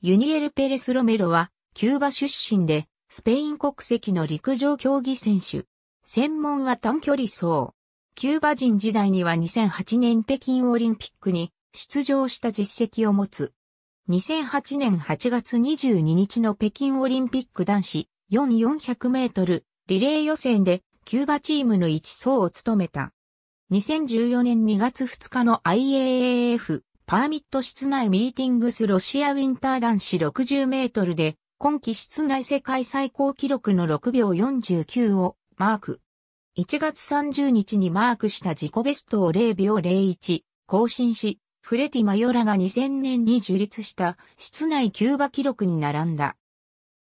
ユニエル・ペレス・ロメロは、キューバ出身で、スペイン国籍の陸上競技選手。専門は短距離走。キューバ人時代には2008年北京オリンピックに出場した実績を持つ。2008年8月22日の北京オリンピック男子4400メートルリレー予選でキューバチームの一走を務めた。2014年2月2日の IAAF パーミット室内ミーティングスロシアウィンター男子60メートルで、今季室内世界最高記録の6秒49をマーク。1月30日にマークした自己ベストを0秒01更新し、フレティ・マヨラが2000年に樹立した室内キューバ記録に並んだ。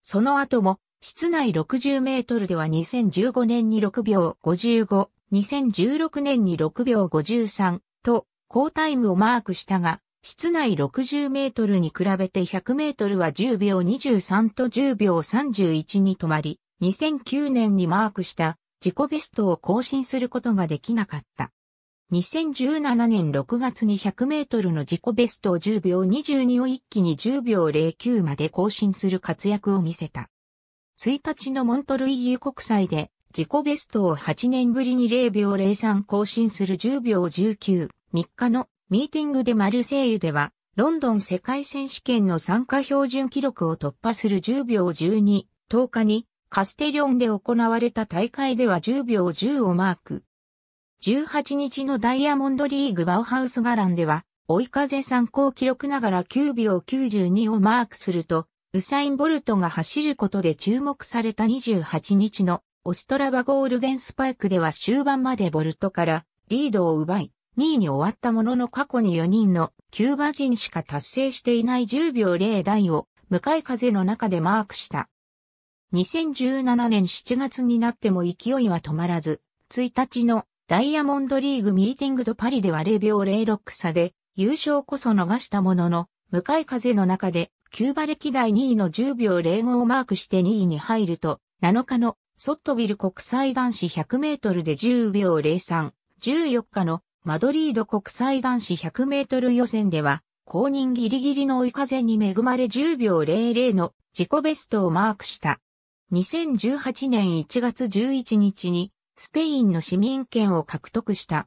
その後も室内60メートルでは2015年に6秒55、2016年に6秒53と好タイムをマークしたが、室内60メートルに比べて100メートルは10秒23と10秒31に止まり、2009年にマークした自己ベストを更新することができなかった。2017年6月に100メートルの自己ベストを10秒22を一気に10秒09まで更新する活躍を見せた。1日のモントルイユ国際で自己ベストを8年ぶりに0秒03更新する10秒19。3日のミーティングでマルセイユでは、ロンドン世界選手権の参加標準記録を突破する10秒12、10日にカステリョンで行われた大会では10秒10をマーク。18日のダイヤモンドリーグバウハウスガランでは、追い風参考記録ながら9秒92をマークすると、ウサイン・ボルトが走ることで注目された28日のオストラバゴールデンスパイクでは終盤までボルトからリードを奪い、2位に終わったものの過去に4人のキューバ人しか達成していない10秒0台を向かい風の中でマークした。2017年7月になっても勢いは止まらず、1日のダイヤモンドリーグミーティングドパリでは0秒06差で優勝こそ逃したものの、向かい風の中でキューバ歴代2位の10秒05をマークして2位に入ると、7日のソットビル国際男子100メートルで10秒03、14日のマドリード国際男子100メートル予選では、公認ギリギリの追い風に恵まれ10秒00の自己ベストをマークした。2018年1月11日にスペインの市民権を獲得した。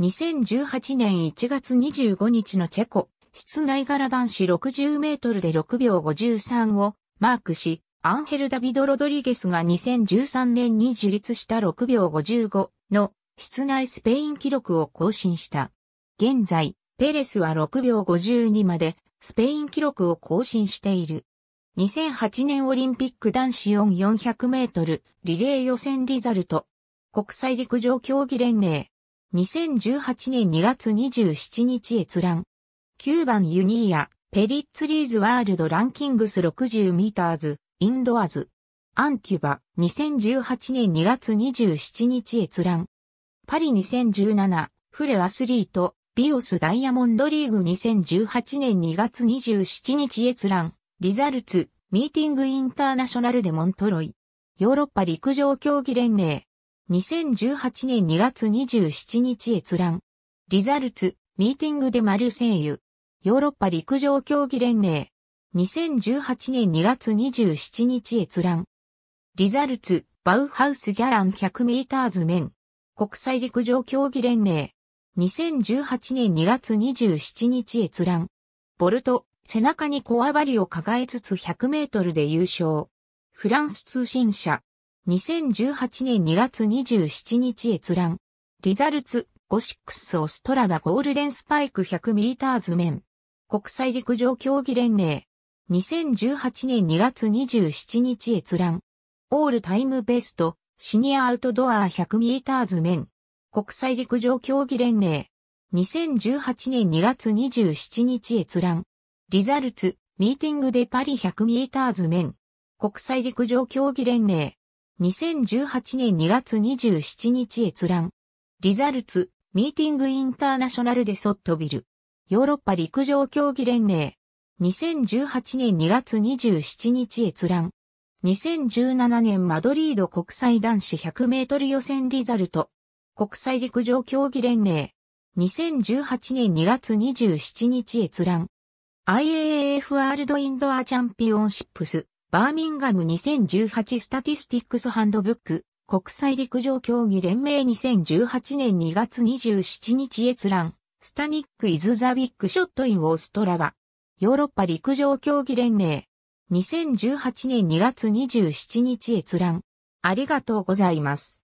2018年1月25日のチェコ、室内柄男子60メートルで6秒53をマークし、アンヘル・ダビド・ロドリゲスが2013年に樹立した6秒55の室内スペイン記録を更新した。現在、ペレスは6秒52までスペイン記録を更新している。2008年オリンピック男子4400メートルリレー予選リザルト。国際陸上競技連盟。2018年2月27日閲覧。9番ユニーア、ペリッツリーズワールドランキングス60ミーターズ、インドアズ。アンキュバ、2018年2月27日閲覧。パリ2017、フレアスリート、ビオスダイヤモンドリーグ2018年2月27日閲覧、リザルツ、ミーティングインターナショナルデモントロイ。ヨーロッパ陸上競技連盟。2018年2月27日閲覧。リザルツ、ミーティングデマルセイユ。ヨーロッパ陸上競技連盟。2018年2月27日閲覧。リザルツ、バウハウスギャラン 100m ン、国際陸上競技連盟。2018年2月27日閲覧。ボルト、背中にこわばりを抱えつつ100メートルで優勝。フランス通信社。2018年2月27日閲覧。リザルツ、ゴシックスオストラバゴールデンスパイク100ミリターズ面。国際陸上競技連盟。2018年2月27日閲覧。オールタイムベスト、シニアアウトドア100ミーターズ面。国際陸上競技連盟。2018年2月27日閲覧。リザルツ、ミーティングでパリ100ミーターズ面。国際陸上競技連盟。2018年2月27日閲覧。リザルツ、ミーティングインターナショナルでソットビル。ヨーロッパ陸上競技連盟。2018年2月27日閲覧。2017年マドリード国際男子100メートル予選リザルト。国際陸上競技連盟。2018年2月27日閲覧。IAAF ワールドインドアチャンピオンシップス、バーミンガム2018スタティスティックスハンドブック、国際陸上競技連盟2018年2月27日閲覧、スタニックイズザビッグショットインオーストラバ。ヨーロッパ陸上競技連盟、2018年2月27日閲覧。ありがとうございます。